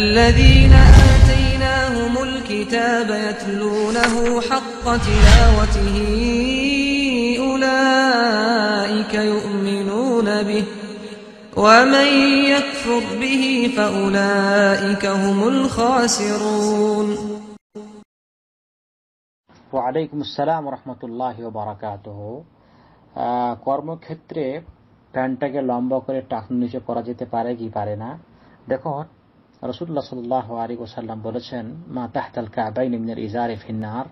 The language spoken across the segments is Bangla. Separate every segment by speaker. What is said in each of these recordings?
Speaker 1: الذين آتيناهم الكتاب يتلونه حق تلاوته أولئك يؤمنون به ومن يكفر به فأولئك هم الخاسرون
Speaker 2: ওয়ালাইকুম আসসালাম রহমতুল্লাহ বারাকাত কর্মক্ষেত্রে প্যান্টটাকে লম্বা করে টাকনু নিচে করা যেতে পারে কি পারে না দেখুন রসুল্লাহ সাল্লাহ আলী ওসাল্লাম বলেছেন মা তাহতাল কাবাই নিম্নের ইজারে ফিন্নার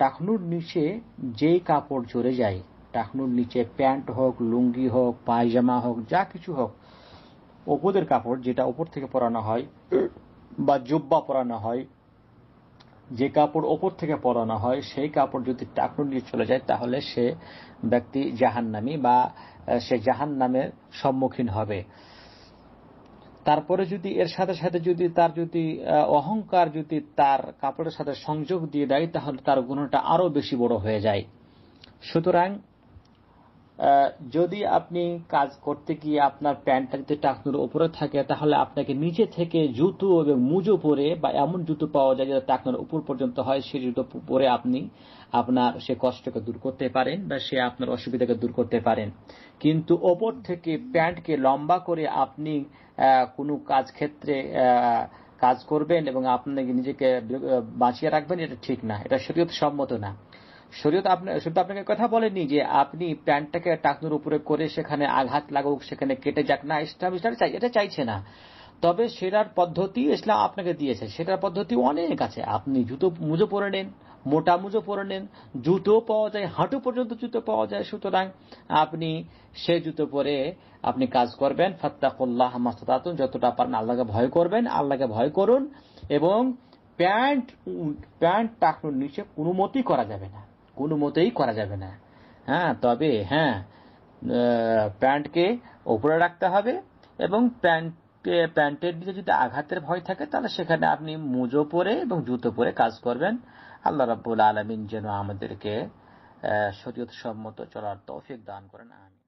Speaker 2: টাকনুর নিচে যেই কাপড় জড়ে যায় টাকনুর নিচে প্যান্ট হোক লুঙ্গি হোক পায়জামা হোক যা কিছু হোক ওপরের কাপড় যেটা ওপর থেকে পরানো হয় বা জুব্বা পরানো হয় যে কাপড় ওপর থেকে পরানো হয় সেই কাপড় যদি টাকনুর নিচে চলে যায় তাহলে সে ব্যক্তি জাহান্নামি বা সে জাহান্নামের সম্মুখীন হবে তারপরে যদি এর সাথে সাথে যদি তার যদি অহংকার যদি তার কাপড়ের সাথে সংযোগ দিয়ে দেয় তাহলে তার গুণটা আরো বেশি বড় হয়ে যায় সুতরাং যদি আপনি কাজ করতে গিয়ে আপনার প্যান্টটা যদি টাকনুর উপরে থাকে তাহলে আপনাকে নিচে থেকে জুতো এবং মুজো পরে বা এমন জুতো পাওয়া যায় যেটা টাকনুর উপর পর্যন্ত হয় সেই জুতো পরে আপনি আপনার সে কষ্টকে দূর করতে পারেন বা সে আপনার অসুবিধাকে দূর করতে পারেন কিন্তু ওপর থেকে প্যান্টকে লম্বা করে আপনি কোনো কাজ ক্ষেত্রে কাজ করবেন এবং আপনাকে নিজেকে বাঁচিয়ে রাখবেন এটা ঠিক না এটা শরীয়ত সম্মত না শরীয়ত শুধু আপনাকে কথা বলেনি যে আপনি প্যান্টটাকে টাকনুর উপরে করে সেখানে আঘাত লাগুক সেখানে কেটে যাক না ইসলাম ইসলাম চাই এটা চাইছে না তবে সেটার পদ্ধতি ইসলাম আপনাকে দিয়েছে সেটার পদ্ধতি অনেক আছে আপনি জুতো মুজো পরে নেন মোটা মুজো পরে নেন জুতো পাওয়া যায় হাঁটু পর্যন্ত জুতো পাওয়া যায় সুতরাং আপনি সে জুতো পরে আপনি কাজ করবেন ফাত্তাকুল্লাহ মাস্তাতুন যতটা পারেন আল্লাহকে ভয় করবেন আল্লাহকে ভয় করুন এবং প্যান্ট প্যান্ট টাকনুর নিচে কোনো মতই করা যাবে না কোনো মতেই করা যাবে না হ্যাঁ তবে হ্যাঁ প্যান্টকে ওপরে রাখতে হবে এবং প্যান্ট প্যান্টের দিকে যদি আঘাতের ভয় থাকে তাহলে সেখানে আপনি মুজো পরে এবং জুতো পরে কাজ করবেন আল্লাহ রাবুল আলমিন যেন আমাদেরকে শরীয়ত সম্মত চলার তৌফিক দান করেন আমি